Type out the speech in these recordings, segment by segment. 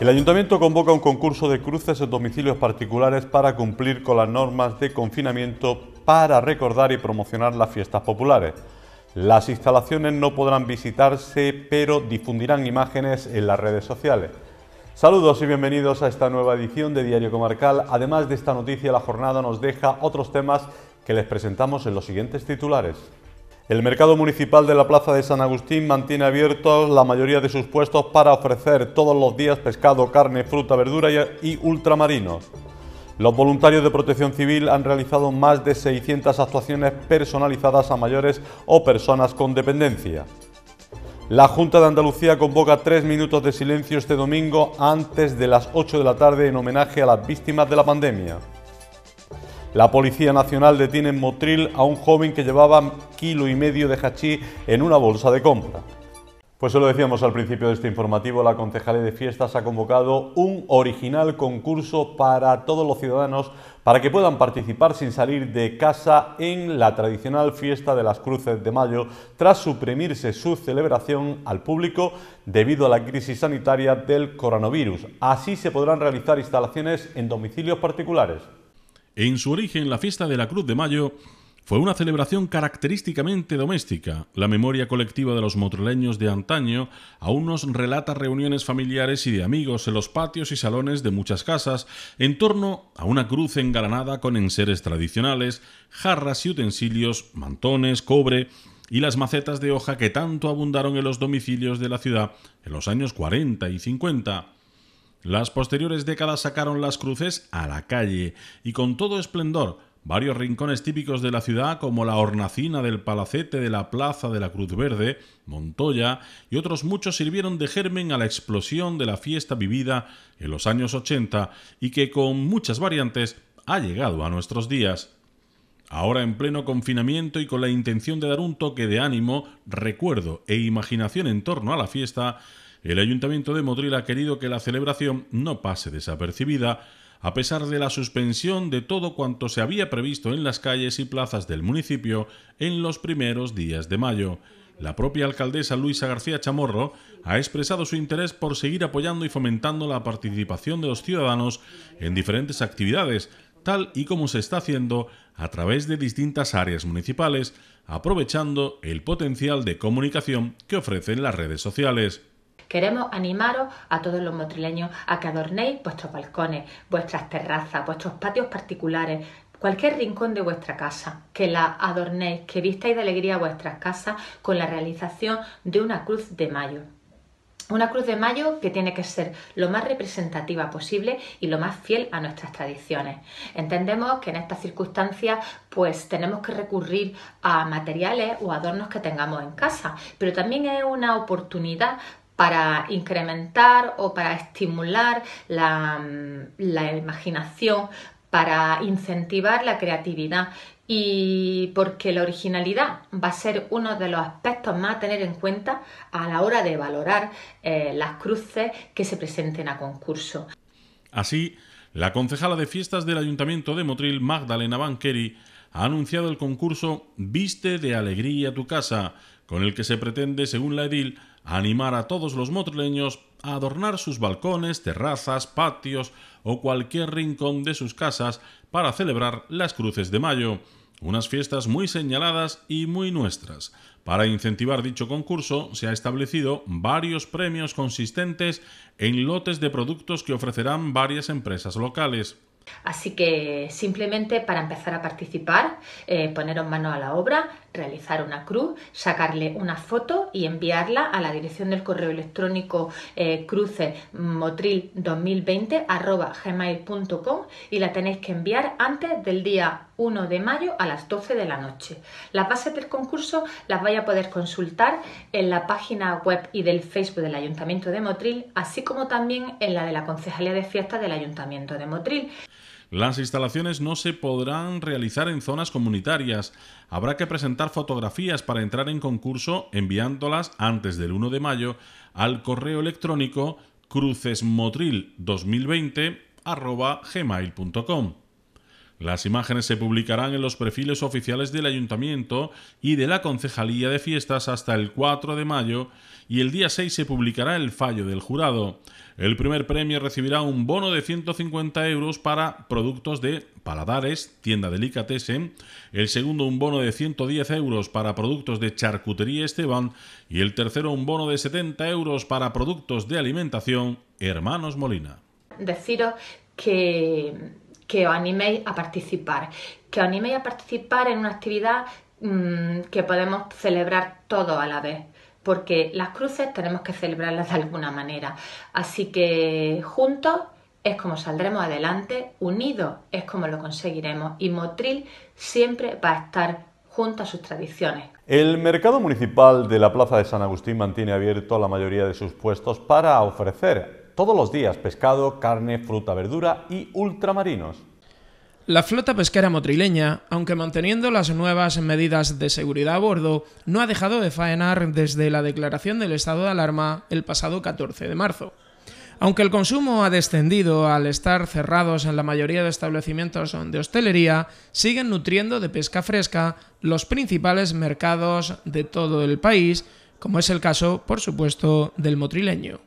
El ayuntamiento convoca un concurso de cruces en domicilios particulares para cumplir con las normas de confinamiento para recordar y promocionar las fiestas populares. Las instalaciones no podrán visitarse, pero difundirán imágenes en las redes sociales. Saludos y bienvenidos a esta nueva edición de Diario Comarcal. Además de esta noticia, la jornada nos deja otros temas que les presentamos en los siguientes titulares. El mercado municipal de la Plaza de San Agustín mantiene abiertos la mayoría de sus puestos para ofrecer todos los días pescado, carne, fruta, verdura y ultramarinos. Los voluntarios de protección civil han realizado más de 600 actuaciones personalizadas a mayores o personas con dependencia. La Junta de Andalucía convoca tres minutos de silencio este domingo antes de las 8 de la tarde en homenaje a las víctimas de la pandemia. La Policía Nacional detiene en Motril a un joven que llevaba kilo y medio de hachís en una bolsa de compra. Pues se lo decíamos al principio de este informativo, la Concejalía de Fiestas ha convocado un original concurso para todos los ciudadanos para que puedan participar sin salir de casa en la tradicional fiesta de las Cruces de Mayo tras suprimirse su celebración al público debido a la crisis sanitaria del coronavirus. Así se podrán realizar instalaciones en domicilios particulares. En su origen, la fiesta de la Cruz de Mayo fue una celebración característicamente doméstica. La memoria colectiva de los motroleños de antaño aún nos relata reuniones familiares y de amigos en los patios y salones de muchas casas, en torno a una cruz engalanada con enseres tradicionales, jarras y utensilios, mantones, cobre y las macetas de hoja que tanto abundaron en los domicilios de la ciudad en los años 40 y 50. Las posteriores décadas sacaron las cruces a la calle y con todo esplendor, varios rincones típicos de la ciudad como la hornacina del palacete de la Plaza de la Cruz Verde, Montoya y otros muchos sirvieron de germen a la explosión de la fiesta vivida en los años 80 y que con muchas variantes ha llegado a nuestros días. Ahora en pleno confinamiento y con la intención de dar un toque de ánimo, recuerdo e imaginación en torno a la fiesta, el Ayuntamiento de Motril ha querido que la celebración no pase desapercibida, a pesar de la suspensión de todo cuanto se había previsto en las calles y plazas del municipio en los primeros días de mayo. La propia alcaldesa Luisa García Chamorro ha expresado su interés por seguir apoyando y fomentando la participación de los ciudadanos en diferentes actividades, tal y como se está haciendo a través de distintas áreas municipales, aprovechando el potencial de comunicación que ofrecen las redes sociales. Queremos animaros a todos los motrileños a que adornéis vuestros balcones, vuestras terrazas, vuestros patios particulares, cualquier rincón de vuestra casa, que la adornéis, que vistáis de alegría vuestras casas con la realización de una cruz de mayo. Una cruz de mayo que tiene que ser lo más representativa posible y lo más fiel a nuestras tradiciones. Entendemos que en estas circunstancias pues tenemos que recurrir a materiales o adornos que tengamos en casa, pero también es una oportunidad para incrementar o para estimular mm, la, imaginación, para incentivar la creatividad y porque la originalidad va a ser uno de los aspectos más a tener en cuenta a la hora de valorar eh, las cruces que se presenten a concurso. Así, la concejala de fiestas del Ayuntamiento de Motril, Magdalena Banqueri, ha anunciado el concurso Viste de Alegría tu casa, con el que se pretende, según la edil, animar a todos los motrileños a adornar sus balcones, terrazas, patios o cualquier rincón de sus casas para celebrar las cruces de mayo, unas fiestas muy señaladas y muy nuestras. Para incentivar dicho concurso se ha establecido varios premios consistentes en lotes de productos que ofrecerán varias empresas locales. Así que simplemente para empezar a participar, eh, poneros mano a la obra, realizar una cruz, sacarle una foto y enviarla a la dirección del correo electrónico cruce eh, crucemotril2020 y la tenéis que enviar antes del día 1 de mayo a las 12 de la noche. Las bases del concurso las vais a poder consultar en la página web y del Facebook del Ayuntamiento de Motril, así como también en la de la Concejalía de Fiestas del Ayuntamiento de Motril. Las instalaciones no se podrán realizar en zonas comunitarias. Habrá que presentar fotografías para entrar en concurso enviándolas antes del 1 de mayo al correo electrónico crucesmotril2020 las imágenes se publicarán en los perfiles oficiales del ayuntamiento y de la Concejalía de Fiestas hasta el 4 de mayo y el día 6 se publicará el fallo del jurado. El primer premio recibirá un bono de 150 euros para productos de paladares, tienda delicatessen, el segundo un bono de 110 euros para productos de charcutería Esteban y el tercero un bono de 70 euros para productos de alimentación Hermanos Molina. Deciros que que os animéis a participar, que os animéis a participar en una actividad mm, que podemos celebrar todos a la vez, porque las cruces tenemos que celebrarlas de alguna manera. Así que juntos es como saldremos adelante, unidos es como lo conseguiremos y Motril siempre va a estar junto a sus tradiciones. El mercado municipal de la Plaza de San Agustín mantiene abierto la mayoría de sus puestos para ofrecer todos los días pescado, carne, fruta, verdura y ultramarinos. La flota pesquera motrileña, aunque manteniendo las nuevas medidas de seguridad a bordo, no ha dejado de faenar desde la declaración del estado de alarma el pasado 14 de marzo. Aunque el consumo ha descendido al estar cerrados en la mayoría de establecimientos de hostelería, siguen nutriendo de pesca fresca los principales mercados de todo el país, como es el caso, por supuesto, del motrileño.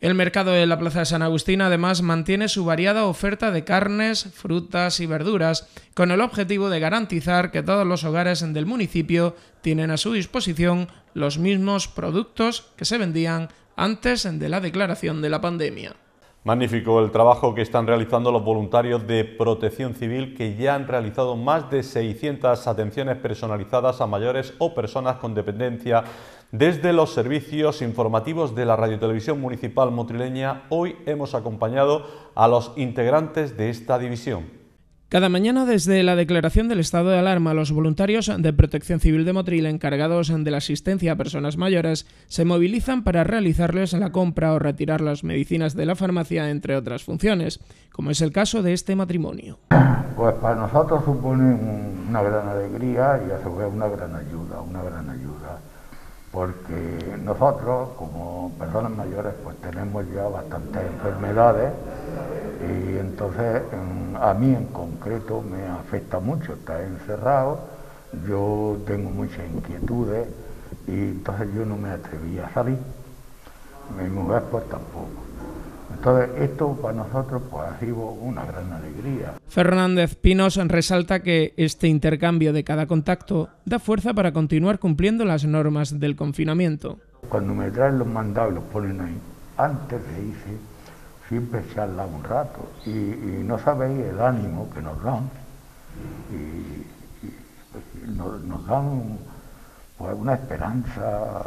El mercado de la Plaza de San Agustín además mantiene su variada oferta de carnes, frutas y verduras, con el objetivo de garantizar que todos los hogares del municipio tienen a su disposición los mismos productos que se vendían antes de la declaración de la pandemia. Magnífico el trabajo que están realizando los voluntarios de protección civil que ya han realizado más de 600 atenciones personalizadas a mayores o personas con dependencia desde los servicios informativos de la Radiotelevisión Municipal Motrileña, hoy hemos acompañado a los integrantes de esta división. Cada mañana, desde la declaración del estado de alarma, los voluntarios de Protección Civil de Motril encargados de la asistencia a personas mayores se movilizan para realizarles la compra o retirar las medicinas de la farmacia, entre otras funciones, como es el caso de este matrimonio. Pues para nosotros supone una gran alegría y una gran ayuda, una gran ayuda porque nosotros como personas mayores pues tenemos ya bastantes enfermedades y entonces a mí en concreto me afecta mucho estar encerrado, yo tengo muchas inquietudes y entonces yo no me atreví a salir, mi mujer pues tampoco. Entonces, esto para nosotros pues, ha sido una gran alegría. Fernández Pinos resalta que este intercambio de cada contacto da fuerza para continuar cumpliendo las normas del confinamiento. Cuando me traen los mandados, los ponen ahí. Antes de irse, siempre se habla un rato. Y, no sabéis el ánimo que nos dan. Y, pues, nos, nos, dan pues, una esperanza,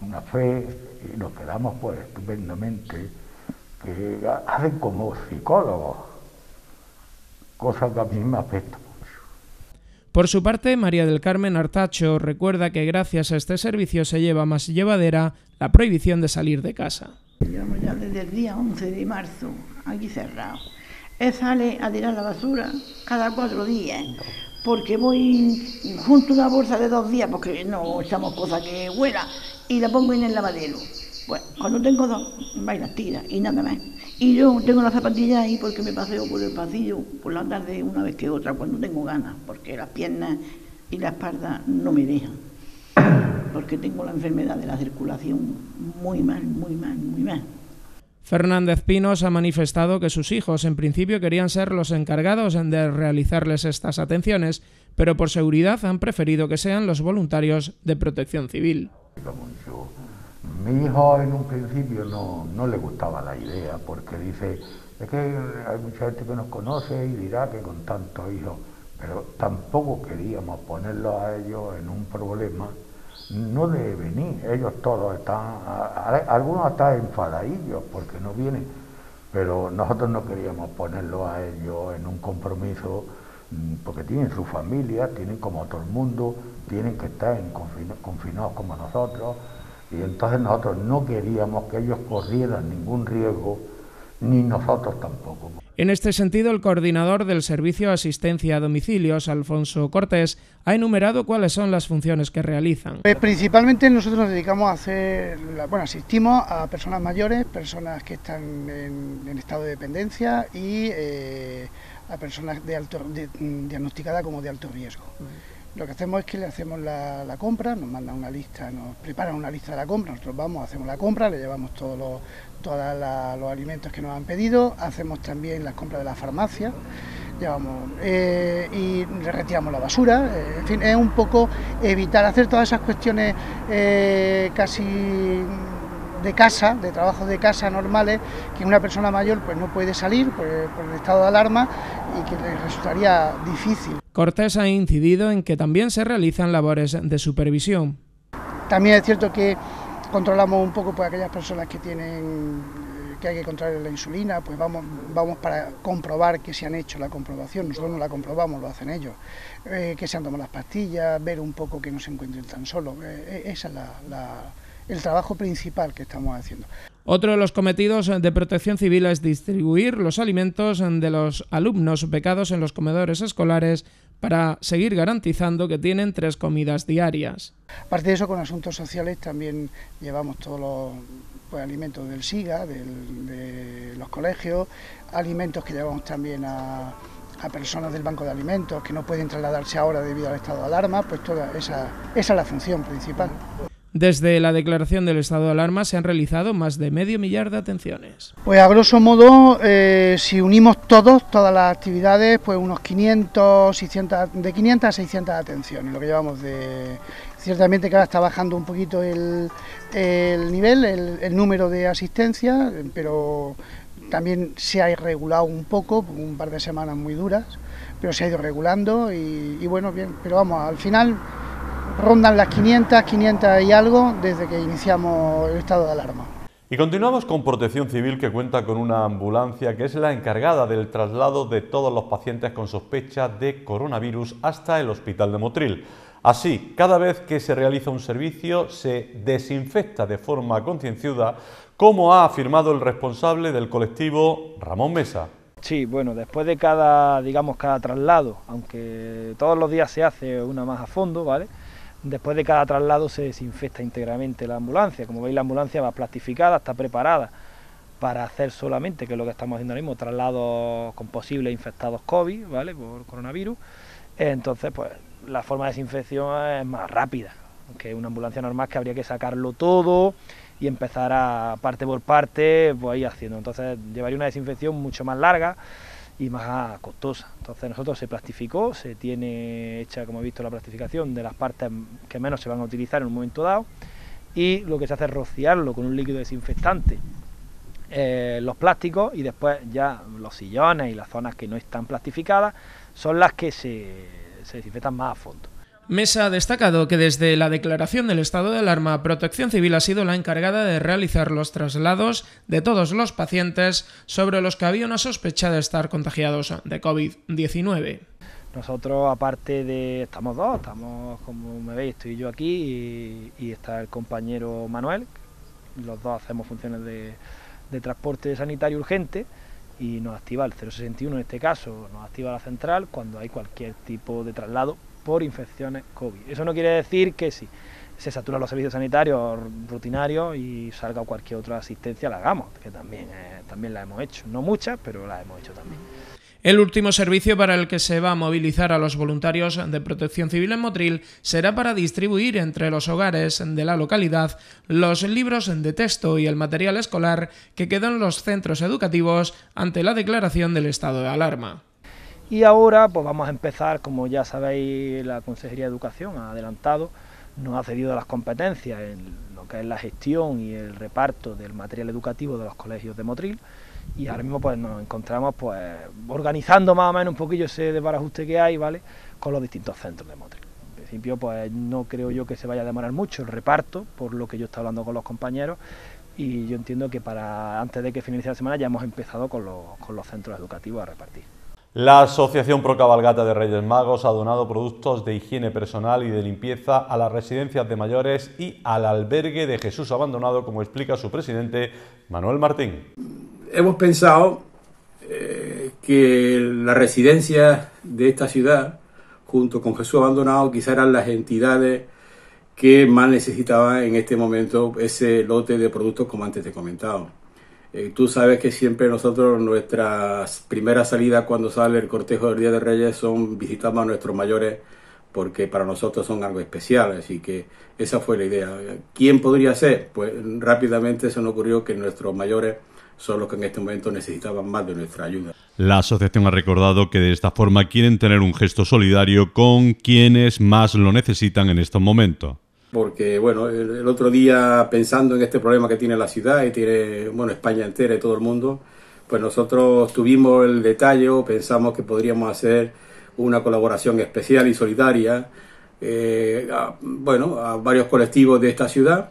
una fe, y nos quedamos pues estupendamente que hacen como psicólogos, cosas que a mí me afecta Por su parte, María del Carmen Artacho recuerda que gracias a este servicio se lleva más llevadera la prohibición de salir de casa. Llevamos ya desde el día 11 de marzo, aquí cerrado. Él sale a tirar la basura cada cuatro días, porque voy junto a una bolsa de dos días, porque no echamos cosas que huela, y la pongo en el lavadero. ...pues cuando tengo dos, baila, tira y nada más. Y yo tengo las zapatillas ahí porque me paseo por el pasillo por la tarde una vez que otra, cuando tengo ganas, porque las piernas y la espalda no me dejan. Porque tengo la enfermedad de la circulación muy mal, muy mal, muy mal. Fernández Pinos ha manifestado que sus hijos en principio querían ser los encargados de realizarles estas atenciones, pero por seguridad han preferido que sean los voluntarios de protección civil. Mi hijo en un principio no, le gustaba la idea porque dice, es que hay mucha gente que nos conoce y dirá que con tantos hijos, pero tampoco queríamos ponerlos a ellos en un problema no de venir. Ellos todos están, algunos están enfadadillos porque no vienen, pero nosotros no queríamos ponerlos a ellos en un compromiso mm, porque tienen su familia, tienen como todo el mundo, tienen que estar en confinados como nosotros. Y entonces nosotros no queríamos que ellos corrieran ningún riesgo, ni nosotros tampoco. En este sentido, el coordinador del Servicio de Asistencia a Domicilios, Alfonso Cortés, ha enumerado cuáles son las funciones que realizan. Eh, principalmente nosotros nos dedicamos a hacer, bueno, asistimos a personas mayores, personas que están en, estado de dependencia y eh, a personas de diagnosticadas como de alto riesgo. Lo que hacemos es que le hacemos la, compra, nos mandan una lista, nos preparan una lista de la compra, nosotros vamos, hacemos la compra, le llevamos todos los, los alimentos que nos han pedido, hacemos también las compras de la farmacia, llevamos le eh, y retiramos la basura, eh, en fin, es un poco evitar hacer todas esas cuestiones eh, casi de casa, de trabajos de casa normales, que una persona mayor pues no puede salir por, el estado de alarma y que les resultaría difícil. Cortés ha incidido en que también se realizan labores de supervisión. También es cierto que controlamos un poco pues aquellas personas que tienen eh, que hay que controlar la insulina, pues vamos, vamos para comprobar que se han hecho la comprobación, nosotros no la comprobamos, lo hacen ellos, eh, que se han tomado las pastillas, ver un poco que no se encuentren tan solo eh, esa es la, el trabajo principal que estamos haciendo. Otro de los cometidos de protección civil es distribuir los alimentos de los alumnos becados en los comedores escolares para seguir garantizando que tienen tres comidas diarias. Aparte de eso, con asuntos sociales también llevamos todos los pues, alimentos del SIGA, de los colegios, alimentos que llevamos también a, personas del banco de alimentos que no pueden trasladarse ahora debido al estado de alarma, pues toda esa, esa es la función principal. Desde la declaración del estado de alarma se han realizado más de medio millar de atenciones. Pues a grosso modo, eh, si unimos todos, todas las actividades, pues unos 500, 600, de 500 a 600 atenciones, lo que llevamos de... Ciertamente que ahora está bajando un poquito el, el nivel, el, número de asistencia, pero también se ha irregulado un poco, un par de semanas muy duras, pero se ha ido regulando y, y bueno, bien, pero vamos, al final rondan las 500, 500 y algo desde que iniciamos el estado de alarma. Y continuamos con Protección Civil que cuenta con una ambulancia que es la encargada del traslado de todos los pacientes con sospecha de coronavirus hasta el hospital de Motril. Así, cada vez que se realiza un servicio se desinfecta de forma concienciada, como ha afirmado el responsable del colectivo, Ramón Mesa. Sí, bueno, después de cada, digamos, cada traslado, aunque todos los días se hace una más a fondo, ¿vale? Después de cada traslado se desinfecta íntegramente la ambulancia. Como veis, la ambulancia va plastificada, está preparada para hacer solamente, que es lo que estamos haciendo ahora mismo, traslados con posibles infectados COVID, ¿vale? Por coronavirus. Entonces, pues la forma de desinfección es más rápida que una ambulancia normal que habría que sacarlo todo y empezar a parte por parte, pues ahí haciendo. Entonces, llevaría una desinfección mucho más larga y más costosa. Entonces nosotros se plastificó, se tiene hecha, como he visto, la plastificación de las partes que menos se van a utilizar en un momento dado y lo que se hace es rociarlo con un líquido desinfectante eh, los plásticos y después ya los sillones y las zonas que no están plastificadas son las que se desinfectan más a fondo. Mesa ha destacado que desde la declaración del estado de alarma, Protección Civil ha sido la encargada de realizar los traslados de todos los pacientes sobre los que había una sospecha de estar contagiados de COVID-19. Nosotros, aparte de. Estamos dos, estamos, como me veis, estoy yo aquí y, está el compañero Manuel. Los dos hacemos funciones de transporte sanitario urgente y nos activa el 061 en este caso, nos activa la central cuando hay cualquier tipo de traslado por infecciones COVID. Eso no quiere decir que si se saturan los servicios sanitarios rutinarios y salga cualquier otra asistencia, la hagamos, que también, eh, también la hemos hecho. No muchas, pero la hemos hecho también. El último servicio para el que se va a movilizar a los voluntarios de protección civil en Motril será para distribuir entre los hogares de la localidad los libros de texto y el material escolar que quedan los centros educativos ante la declaración del estado de alarma. Y ahora pues vamos a empezar, como ya sabéis, la Consejería de Educación ha adelantado, nos ha cedido las competencias en lo que es la gestión y el reparto del material educativo de los colegios de Motril y ahora mismo pues nos encontramos pues organizando más o menos un poquillo ese desbarajuste que hay, ¿vale? con los distintos centros de Motril. En principio pues no creo yo que se vaya a demorar mucho el reparto, por lo que yo estoy hablando con los compañeros, y yo entiendo que para antes de que finalice la semana ya hemos empezado con los centros educativos a repartir. La Asociación Pro Cabalgata de Reyes Magos ha donado productos de higiene personal y de limpieza a las residencias de mayores y al albergue de Jesús Abandonado, como explica su presidente Manuel Martín. Hemos pensado eh, que las residencias de esta ciudad, junto con Jesús Abandonado, quizá eran las entidades que más necesitaban en este momento ese lote de productos como antes te he comentado. Eh, tú sabes que siempre nosotros, nuestras primeras salidas cuando sale el cortejo del Día de Reyes son visitamos a nuestros mayores porque para nosotros son algo especial, así que esa fue la idea. ¿Quién podría ser? Pues rápidamente se nos ocurrió que nuestros mayores son los que en este momento necesitaban más de nuestra ayuda. La asociación ha recordado que de esta forma quieren tener un gesto solidario con quienes más lo necesitan en estos momentos porque bueno, el, otro día pensando en este problema que tiene la ciudad y tiene, bueno, España entera y todo el mundo, pues nosotros tuvimos el detalle, pensamos que podríamos hacer una colaboración especial y solidaria, eh, bueno, a varios colectivos de esta ciudad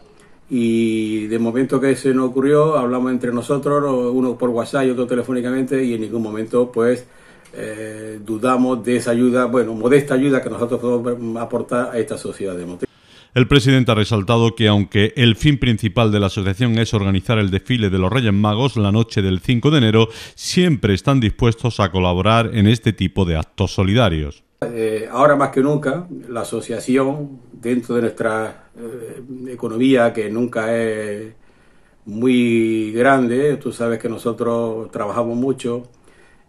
y de momento que se nos ocurrió, hablamos entre nosotros, uno por WhatsApp y otro telefónicamente y en ningún momento pues eh, dudamos de esa ayuda, bueno, modesta ayuda que nosotros podemos aportar a esta sociedad de el presidente ha resaltado que aunque el fin principal de la asociación es organizar el desfile de los Reyes Magos la noche del 5 de enero, siempre están dispuestos a colaborar en este tipo de actos solidarios. Eh, ahora más que nunca, la asociación, dentro de nuestra eh, economía, que nunca es muy grande, tú sabes que nosotros trabajamos mucho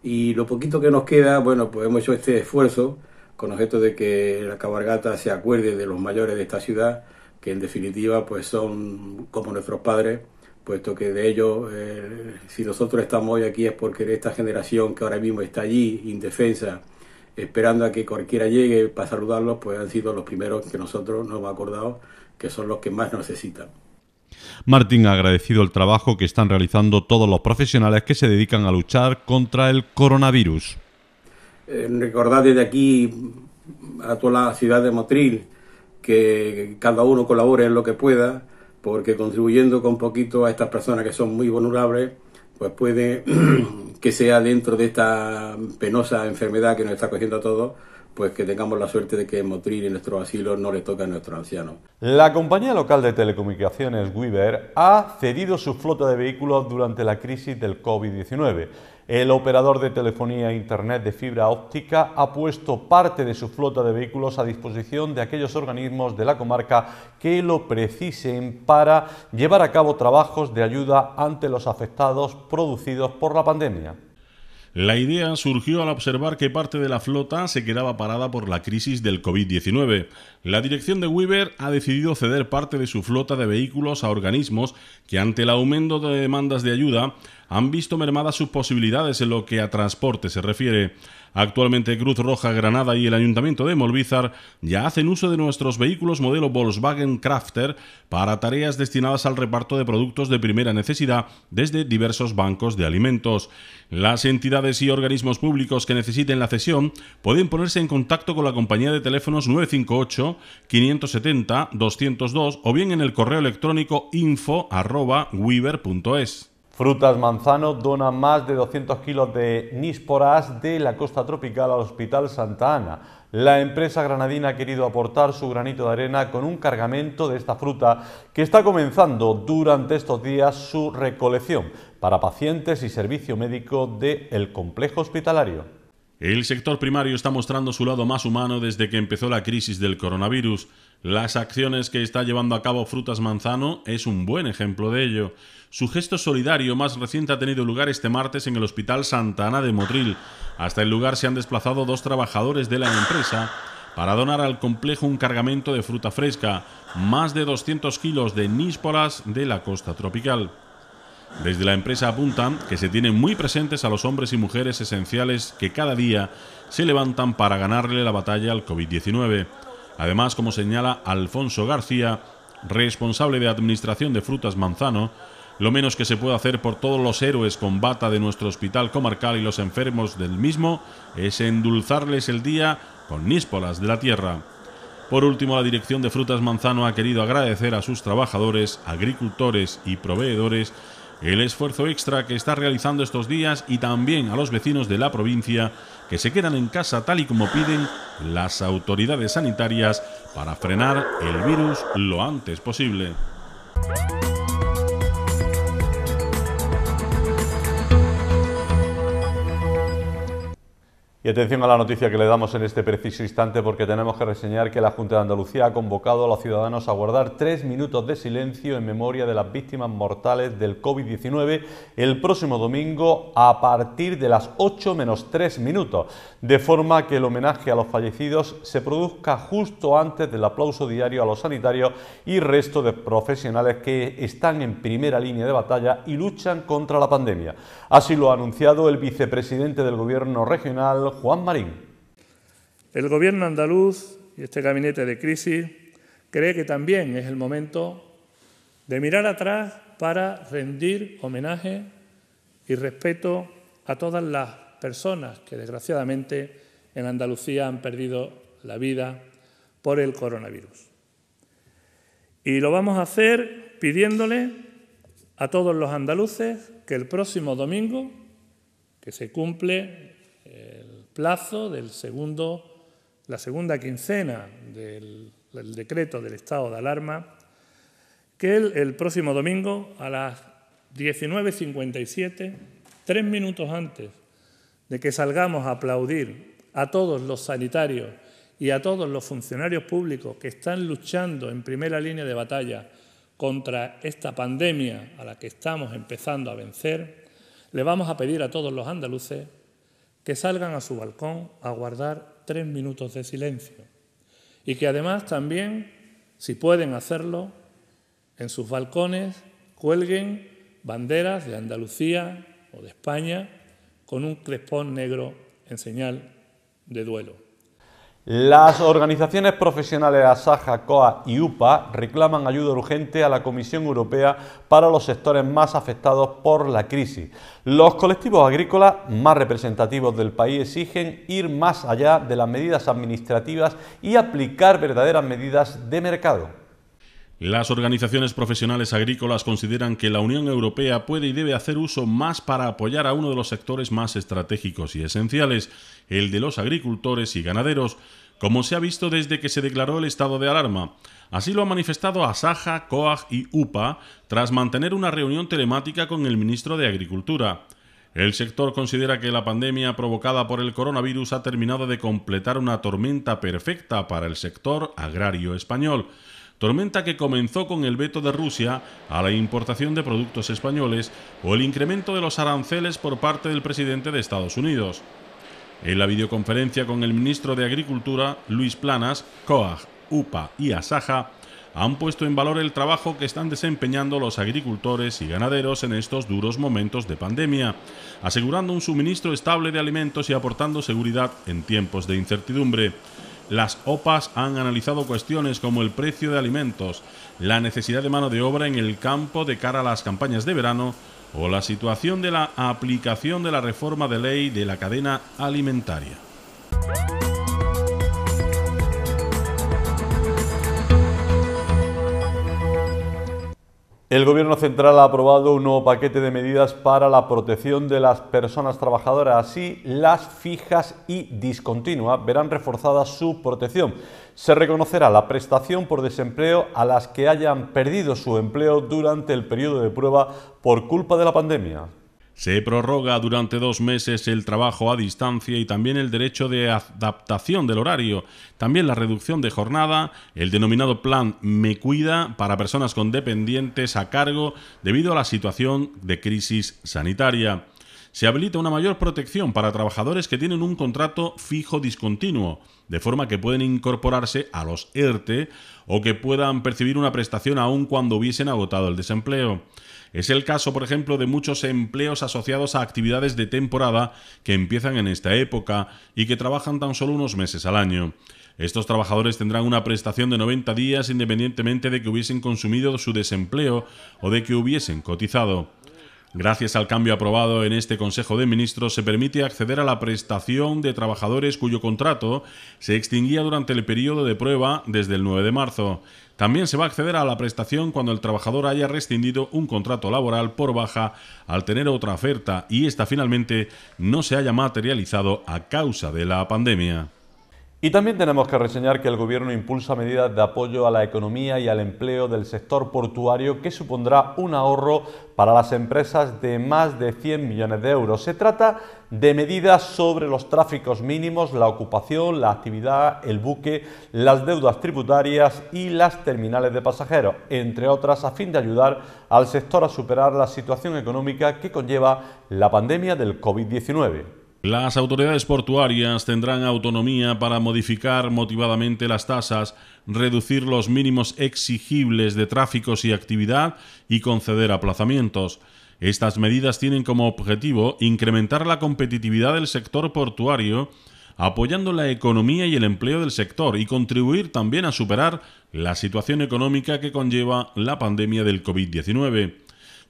y lo poquito que nos queda, bueno, pues hemos hecho este esfuerzo con objeto de que la cabalgata se acuerde de los mayores de esta ciudad, que en definitiva pues son como nuestros padres, puesto que de ellos, eh, si nosotros estamos hoy aquí es porque de esta generación que ahora mismo está allí, indefensa, esperando a que cualquiera llegue para saludarlos, pues han sido los primeros que nosotros nos hemos acordado que son los que más necesitan. Martín ha agradecido el trabajo que están realizando todos los profesionales que se dedican a luchar contra el coronavirus. Recordad recordar desde aquí a toda la ciudad de Motril que cada uno colabore en lo que pueda, porque contribuyendo con poquito a estas personas que son muy vulnerables, pues puede que sea dentro de esta penosa enfermedad que nos está cogiendo a todos, pues que tengamos la suerte de que Motril y nuestros asilos no le toca a nuestros ancianos. La compañía local de telecomunicaciones Weaver ha cedido su flota de vehículos durante la crisis del COVID-19 el operador de telefonía e Internet de fibra óptica ha puesto parte de su flota de vehículos a disposición de aquellos organismos de la comarca que lo precisen para llevar a cabo trabajos de ayuda ante los afectados producidos por la pandemia. La idea surgió al observar que parte de la flota se quedaba parada por la crisis del COVID-19. La dirección de Weaver ha decidido ceder parte de su flota de vehículos a organismos que ante el aumento de demandas de ayuda han visto mermadas sus posibilidades en lo que a transporte se refiere. Actualmente Cruz Roja Granada y el Ayuntamiento de Molvízar ya hacen uso de nuestros vehículos modelo Volkswagen Crafter para tareas destinadas al reparto de productos de primera necesidad desde diversos bancos de alimentos. Las entidades y organismos públicos que necesiten la cesión pueden ponerse en contacto con la compañía de teléfonos 958 570 202 o bien en el correo electrónico info-weaver.es. Frutas Manzano dona más de 200 kilos de nísporas de la costa tropical al Hospital Santa Ana. La empresa granadina ha querido aportar su granito de arena con un cargamento de esta fruta que está comenzando durante estos días su recolección para pacientes y servicio médico del complejo hospitalario. El sector primario está mostrando su lado más humano desde que empezó la crisis del coronavirus. Las acciones que está llevando a cabo Frutas Manzano es un buen ejemplo de ello. Su gesto solidario más reciente ha tenido lugar este martes en el Hospital Santa Ana de Motril. Hasta el lugar se han desplazado dos trabajadores de la empresa para donar al complejo un cargamento de fruta fresca, más de 200 kilos de níspolas de la costa tropical. Desde la empresa apuntan que se tienen muy presentes a los hombres y mujeres esenciales que cada día se levantan para ganarle la batalla al COVID-19. Además, como señala Alfonso García, responsable de Administración de Frutas Manzano, lo menos que se puede hacer por todos los héroes con bata de nuestro hospital comarcal y los enfermos del mismo es endulzarles el día con níspolas de la tierra. Por último, la Dirección de Frutas Manzano ha querido agradecer a sus trabajadores, agricultores y proveedores el esfuerzo extra que está realizando estos días y también a los vecinos de la provincia que se quedan en casa tal y como piden las autoridades sanitarias para frenar el virus lo antes posible. Y atención a la noticia que le damos en este preciso instante porque tenemos que reseñar que la Junta de Andalucía ha convocado a los ciudadanos a guardar tres minutos de silencio en memoria de las víctimas mortales del COVID-19 el próximo domingo a partir de las 8 menos 3 minutos de forma que el homenaje a los fallecidos se produzca justo antes del aplauso diario a los sanitarios y resto de profesionales que están en primera línea de batalla y luchan contra la pandemia. Así lo ha anunciado el vicepresidente del Gobierno regional, Juan Marín. El Gobierno andaluz y este gabinete de crisis cree que también es el momento de mirar atrás para rendir homenaje y respeto a todas las personas que desgraciadamente en Andalucía han perdido la vida por el coronavirus. Y lo vamos a hacer pidiéndole a todos los andaluces que el próximo domingo, que se cumple el plazo del segundo, la segunda quincena del, decreto del estado de alarma, que el próximo domingo a las 19.57, tres minutos antes de que salgamos a aplaudir a todos los sanitarios y a todos los funcionarios públicos que están luchando en primera línea de batalla contra esta pandemia a la que estamos empezando a vencer, le vamos a pedir a todos los andaluces que salgan a su balcón a guardar tres minutos de silencio y que además también, si pueden hacerlo, en sus balcones cuelguen banderas de Andalucía o de España con un crespón negro en señal de duelo. Las organizaciones profesionales ASAJA, COA y UPA reclaman ayuda urgente a la Comisión Europea para los sectores más afectados por la crisis. Los colectivos agrícolas más representativos del país exigen ir más allá de las medidas administrativas y aplicar verdaderas medidas de mercado. Las organizaciones profesionales agrícolas consideran que la Unión Europea puede y debe hacer uso más para apoyar a uno de los sectores más estratégicos y esenciales, el de los agricultores y ganaderos, como se ha visto desde que se declaró el estado de alarma. Así lo ha manifestado Asaja, COAG y UPA tras mantener una reunión telemática con el ministro de Agricultura. El sector considera que la pandemia provocada por el coronavirus ha terminado de completar una tormenta perfecta para el sector agrario español tormenta que comenzó con el veto de Rusia a la importación de productos españoles o el incremento de los aranceles por parte del presidente de Estados Unidos. En la videoconferencia con el ministro de Agricultura, Luis Planas, COAG, UPA y ASAJA han puesto en valor el trabajo que están desempeñando los agricultores y ganaderos en estos duros momentos de pandemia, asegurando un suministro estable de alimentos y aportando seguridad en tiempos de incertidumbre. Las OPAs han analizado cuestiones como el precio de alimentos, la necesidad de mano de obra en el campo de cara a las campañas de verano o la situación de la aplicación de la reforma de ley de la cadena alimentaria. El Gobierno Central ha aprobado un nuevo paquete de medidas para la protección de las personas trabajadoras, así las fijas y discontinuas verán reforzada su protección. Se reconocerá la prestación por desempleo a las que hayan perdido su empleo durante el periodo de prueba por culpa de la pandemia. Se prorroga durante dos meses el trabajo a distancia y también el derecho de adaptación del horario, también la reducción de jornada, el denominado plan Me Cuida para personas con dependientes a cargo debido a la situación de crisis sanitaria. Se habilita una mayor protección para trabajadores que tienen un contrato fijo discontinuo, de forma que pueden incorporarse a los ERTE o que puedan percibir una prestación aún cuando hubiesen agotado el desempleo. Es el caso, por ejemplo, de muchos empleos asociados a actividades de temporada que empiezan en esta época y que trabajan tan solo unos meses al año. Estos trabajadores tendrán una prestación de 90 días independientemente de que hubiesen consumido su desempleo o de que hubiesen cotizado. Gracias al cambio aprobado en este Consejo de Ministros, se permite acceder a la prestación de trabajadores cuyo contrato se extinguía durante el periodo de prueba desde el 9 de marzo. También se va a acceder a la prestación cuando el trabajador haya rescindido un contrato laboral por baja al tener otra oferta y esta finalmente no se haya materializado a causa de la pandemia. Y también tenemos que reseñar que el Gobierno impulsa medidas de apoyo a la economía y al empleo del sector portuario que supondrá un ahorro para las empresas de más de 100 millones de euros. Se trata de medidas sobre los tráficos mínimos, la ocupación, la actividad, el buque, las deudas tributarias y las terminales de pasajeros, entre otras, a fin de ayudar al sector a superar la situación económica que conlleva la pandemia del COVID-19. Las autoridades portuarias tendrán autonomía para modificar motivadamente las tasas, reducir los mínimos exigibles de tráficos y actividad y conceder aplazamientos. Estas medidas tienen como objetivo incrementar la competitividad del sector portuario, apoyando la economía y el empleo del sector y contribuir también a superar la situación económica que conlleva la pandemia del COVID-19.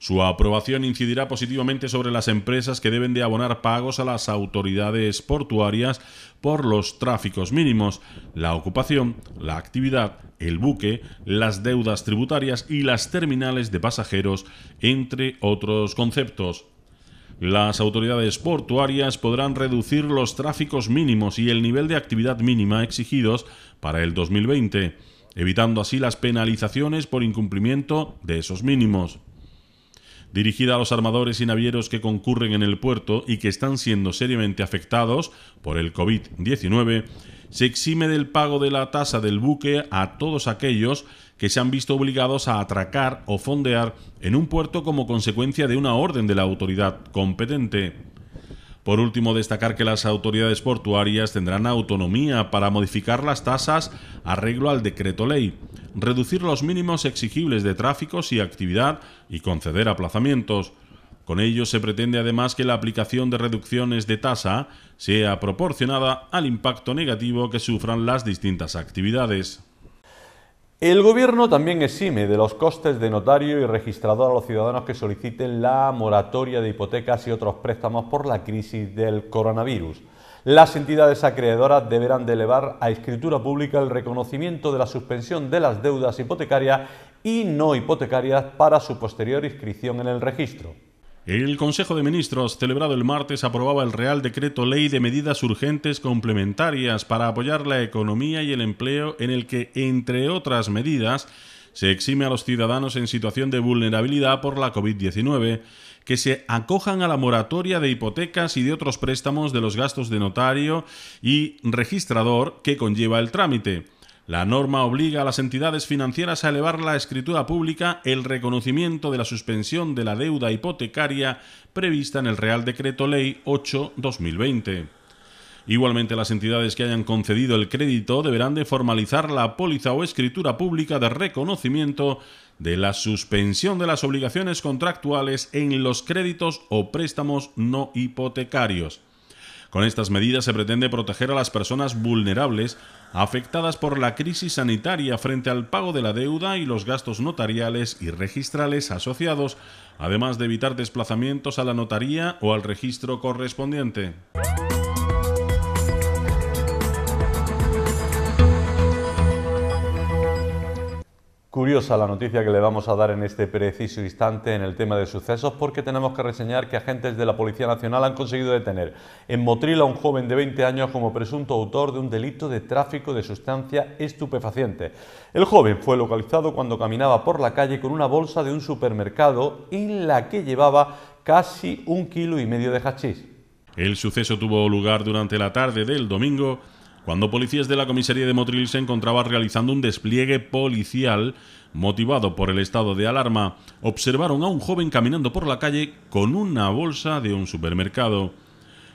Su aprobación incidirá positivamente sobre las empresas que deben de abonar pagos a las autoridades portuarias por los tráficos mínimos, la ocupación, la actividad, el buque, las deudas tributarias y las terminales de pasajeros, entre otros conceptos. Las autoridades portuarias podrán reducir los tráficos mínimos y el nivel de actividad mínima exigidos para el 2020, evitando así las penalizaciones por incumplimiento de esos mínimos dirigida a los armadores y navieros que concurren en el puerto y que están siendo seriamente afectados por el COVID-19, se exime del pago de la tasa del buque a todos aquellos que se han visto obligados a atracar o fondear en un puerto como consecuencia de una orden de la autoridad competente. Por último, destacar que las autoridades portuarias tendrán autonomía para modificar las tasas arreglo al decreto ley, reducir los mínimos exigibles de tráfico y actividad y conceder aplazamientos. Con ello se pretende además que la aplicación de reducciones de tasa sea proporcionada al impacto negativo que sufran las distintas actividades. El Gobierno también exime de los costes de notario y registrador a los ciudadanos que soliciten la moratoria de hipotecas y otros préstamos por la crisis del coronavirus. Las entidades acreedoras deberán de elevar a escritura pública el reconocimiento de la suspensión de las deudas hipotecarias y no hipotecarias para su posterior inscripción en el registro. El Consejo de Ministros, celebrado el martes, aprobaba el Real Decreto Ley de Medidas Urgentes Complementarias para apoyar la economía y el empleo, en el que, entre otras medidas, se exime a los ciudadanos en situación de vulnerabilidad por la COVID-19 que se acojan a la moratoria de hipotecas y de otros préstamos de los gastos de notario y registrador que conlleva el trámite. La norma obliga a las entidades financieras a elevar la escritura pública el reconocimiento de la suspensión de la deuda hipotecaria prevista en el Real Decreto Ley 8-2020. Igualmente, las entidades que hayan concedido el crédito deberán de formalizar la póliza o escritura pública de reconocimiento de la suspensión de las obligaciones contractuales en los créditos o préstamos no hipotecarios. Con estas medidas se pretende proteger a las personas vulnerables afectadas por la crisis sanitaria frente al pago de la deuda y los gastos notariales y registrales asociados, además de evitar desplazamientos a la notaría o al registro correspondiente. Curiosa la noticia que le vamos a dar en este preciso instante en el tema de sucesos porque tenemos que reseñar que agentes de la Policía Nacional han conseguido detener en Motril a un joven de 20 años como presunto autor de un delito de tráfico de sustancia estupefaciente. El joven fue localizado cuando caminaba por la calle con una bolsa de un supermercado en la que llevaba casi un kilo y medio de hachís. El suceso tuvo lugar durante la tarde del domingo cuando policías de la comisaría de Motril se encontraban realizando un despliegue policial motivado por el estado de alarma, observaron a un joven caminando por la calle con una bolsa de un supermercado.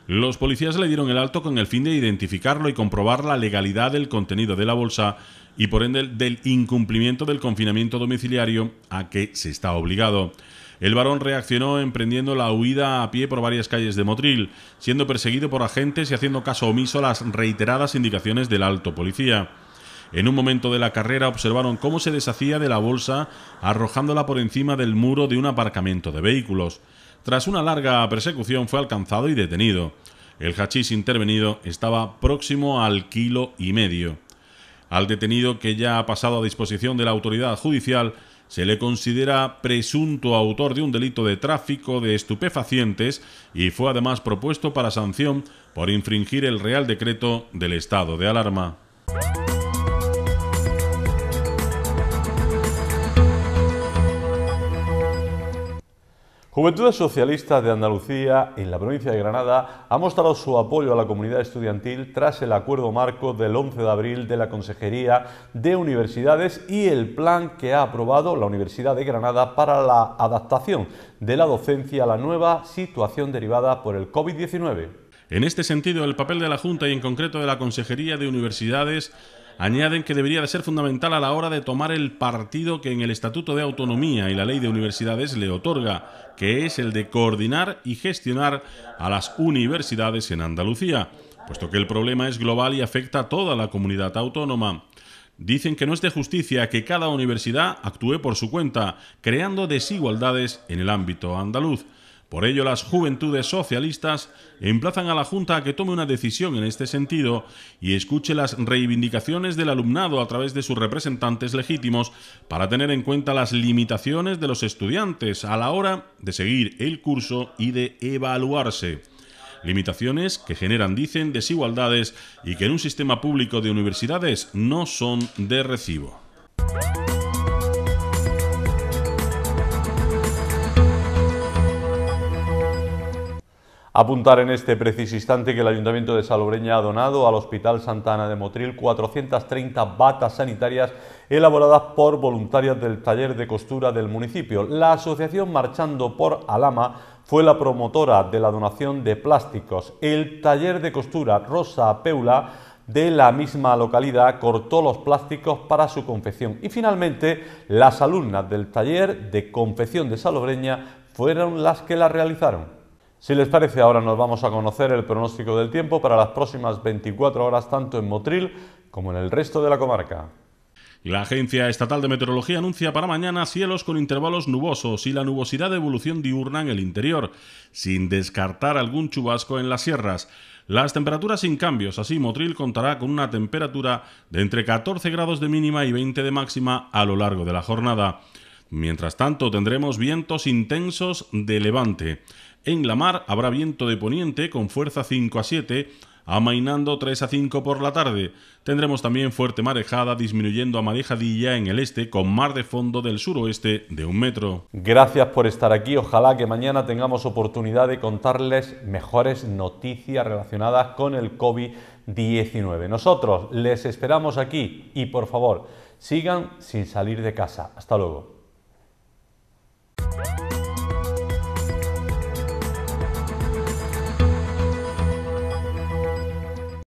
Los policías le dieron el alto con el fin de identificarlo y comprobar la legalidad del contenido de la bolsa y por ende del incumplimiento del confinamiento domiciliario a que se está obligado. El varón reaccionó emprendiendo la huida a pie por varias calles de Motril, siendo perseguido por agentes y haciendo caso omiso a las reiteradas indicaciones del alto policía. En un momento de la carrera observaron cómo se deshacía de la bolsa arrojándola por encima del muro de un aparcamiento de vehículos. Tras una larga persecución fue alcanzado y detenido. El hachís intervenido estaba próximo al kilo y medio. Al detenido, que ya ha pasado a disposición de la autoridad judicial, se le considera presunto autor de un delito de tráfico de estupefacientes y fue además propuesto para sanción por infringir el Real Decreto del Estado de Alarma. Juventudes Socialistas de Andalucía, en la provincia de Granada, ha mostrado su apoyo a la comunidad estudiantil tras el acuerdo marco del 11 de abril de la Consejería de Universidades y el plan que ha aprobado la Universidad de Granada para la adaptación de la docencia a la nueva situación derivada por el COVID-19. En este sentido, el papel de la Junta y en concreto de la Consejería de Universidades añaden que debería de ser fundamental a la hora de tomar el partido que en el Estatuto de Autonomía y la Ley de Universidades le otorga que es el de coordinar y gestionar a las universidades en Andalucía, puesto que el problema es global y afecta a toda la comunidad autónoma. Dicen que no es de justicia que cada universidad actúe por su cuenta, creando desigualdades en el ámbito andaluz. Por ello, las juventudes socialistas emplazan a la Junta a que tome una decisión en este sentido y escuche las reivindicaciones del alumnado a través de sus representantes legítimos para tener en cuenta las limitaciones de los estudiantes a la hora de seguir el curso y de evaluarse limitaciones que generan, dicen, desigualdades y que en un sistema público de universidades no son de recibo. Apuntar en este preciso instante que el Ayuntamiento de Salobreña ha donado al Hospital Santa Ana de Motril 430 batas sanitarias elaboradas por voluntarias del taller de costura del municipio. La asociación Marchando por Alama fue la promotora de la donación de plásticos. El taller de costura Rosa Peula de la misma localidad cortó los plásticos para su confección y finalmente las alumnas del taller de confección de Salobreña fueron las que la realizaron. Si les parece, ahora nos vamos a conocer el pronóstico del tiempo para las próximas 24 horas tanto en Motril como en el resto de la comarca. La Agencia Estatal de Meteorología anuncia para mañana cielos con intervalos nubosos y la nubosidad de evolución diurna en el interior, sin descartar algún chubasco en las sierras. Las temperaturas sin cambios, así Motril contará con una temperatura de entre 14 grados de mínima y 20 de máxima a lo largo de la jornada. Mientras tanto, tendremos vientos intensos de levante. En la mar habrá viento de poniente con fuerza 5 a 7, amainando 3 a 5 por la tarde. Tendremos también fuerte marejada, disminuyendo a marejadilla en el este, con mar de fondo del suroeste de un metro. Gracias por estar aquí. Ojalá que mañana tengamos oportunidad de contarles mejores noticias relacionadas con el COVID-19. Nosotros les esperamos aquí y por favor, sigan sin salir de casa. Hasta luego.